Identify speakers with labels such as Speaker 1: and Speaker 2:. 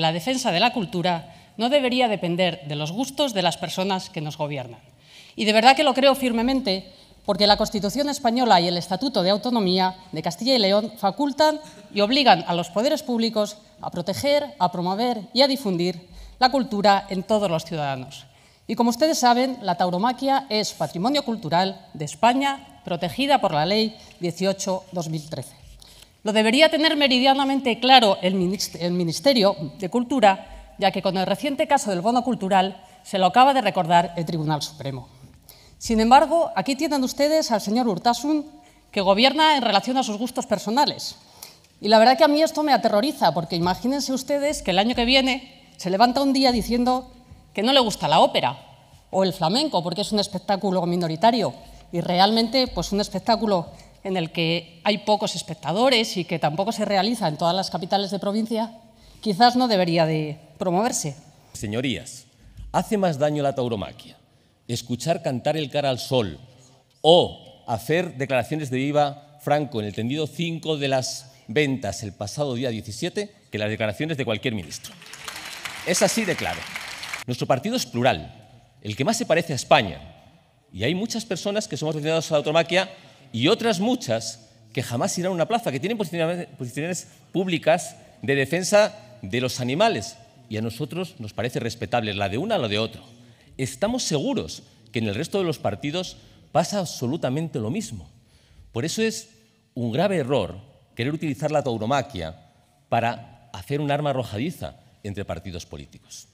Speaker 1: La defensa de la cultura no debería depender de los gustos de las personas que nos gobiernan. Y de verdad que lo creo firmemente porque la Constitución española y el Estatuto de Autonomía de Castilla y León facultan y obligan a los poderes públicos a proteger, a promover y a difundir la cultura en todos los ciudadanos. Y como ustedes saben, la tauromaquia es patrimonio cultural de España, protegida por la Ley 18-2013. Lo debería tener meridianamente claro el Ministerio de Cultura, ya que con el reciente caso del bono cultural se lo acaba de recordar el Tribunal Supremo. Sin embargo, aquí tienen ustedes al señor Urtasun, que gobierna en relación a sus gustos personales. Y la verdad que a mí esto me aterroriza, porque imagínense ustedes que el año que viene se levanta un día diciendo que no le gusta la ópera o el flamenco, porque es un espectáculo minoritario y realmente pues un espectáculo en el que hay pocos espectadores y que tampoco se realiza en todas las capitales de provincia, quizás no debería de promoverse.
Speaker 2: Señorías, hace más daño la tauromaquia escuchar cantar el cara al sol o hacer declaraciones de viva Franco en el tendido 5 de las ventas el pasado día 17 que las declaraciones de cualquier ministro. Es así de claro. Nuestro partido es plural, el que más se parece a España. Y hay muchas personas que somos aficionados a la tauromaquia y otras muchas que jamás irán a una plaza, que tienen posiciones públicas de defensa de los animales. Y a nosotros nos parece respetable la de una o la de otro. Estamos seguros que en el resto de los partidos pasa absolutamente lo mismo. Por eso es un grave error querer utilizar la tauromaquia para hacer un arma arrojadiza entre partidos políticos.